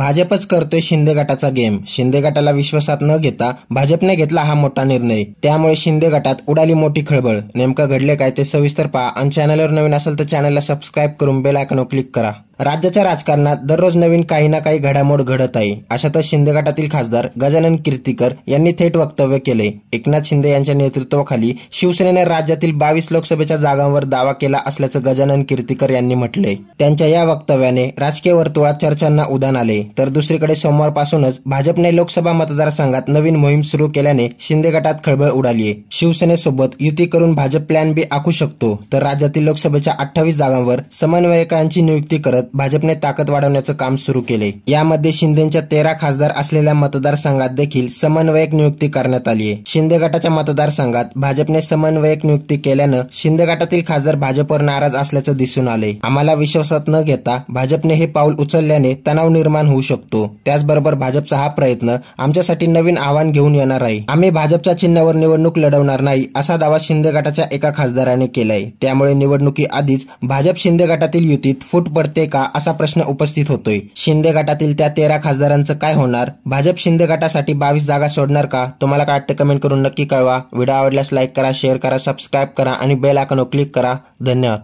भाजपच करतोय शिंदे गटाचा गेम शिंदे गटाला विश्वासात न घेता भाजपने घेतला हा मोठा निर्णय त्यामुळे शिंदे गटात उडाली मोठी खळबळ नेमकं घडले काय ते सविस्तर पहा आणि चॅनलवर नवीन असेल तर चॅनलला सबस्क्राईब करून बेल आयकॉनवर क्लिक करा राज्याच्या राजकारणात दररोज नवीन काही ना काही घडामोड घडत आहे अशातच शिंदे गटातील खासदार गजानन कीर्तीकर यांनी थेट वक्तव्य केले एकनाथ शिंदे यांच्या नेतृत्वाखाली शिवसेनेने राज्यातील बावीस लोकसभेच्या जागांवर दावा केला असल्याचं गजानन कीर्तीकर यांनी म्हटले त्यांच्या या वक्तव्याने राजकीय वर्तुळात चर्चांना उदान आले तर दुसरीकडे सोमवारपासूनच भाजपने लोकसभा मतदारसंघात नवीन मोहीम सुरू केल्याने शिंदे गटात खळबळ उडालीये शिवसेनेसोबत युती करून भाजप प्लॅन बी आखू शकतो तर राज्यातील लोकसभेच्या अठ्ठावीस जागांवर समन्वयकांची नियुक्ती करत भाजपने ताकद वाढवण्याचं काम सुरू केले यामध्ये शिंदेच्या तेरा खासदार असलेल्या मतदारसंघात देखील समन्वयक नियुक्ती करण्यात आली आहे शिंदे गटाच्या मतदारसंघात भाजपने समन्वयक नियुक्ती केल्यानं शिंदे गटातील खासदार भाजपवर नाराज असल्याचं दिसून आले आम्हाला विश्वासात न घेता भाजपने हे पाऊल उचलल्याने तणाव निर्माण होऊ शकतो त्याचबरोबर भाजपचा हा प्रयत्न आमच्यासाठी नवीन आव्हान घेऊन येणार आहे आम्ही भाजपच्या चिन्हावर निवडणूक लढवणार नाही असा दावा शिंदे गटाच्या एका खासदाराने केलाय त्यामुळे निवडणुकी आधीच भाजप शिंदे गटातील युतीत फूट पडते का असा प्रश्न उपस्थित होतोय शिंदे गटातील त्या तेरा खासदारांचं काय होणार भाजप शिंदे गटासाठी बावीस जागा सोडणार का तुम्हाला काय वाटतं कमेंट करून नक्की कळवा व्हिडिओ आवडल्यास लाईक करा शेअर करा सबस्क्राईब करा आणि बेल आयकॉनवर क्लिक करा धन्यवाद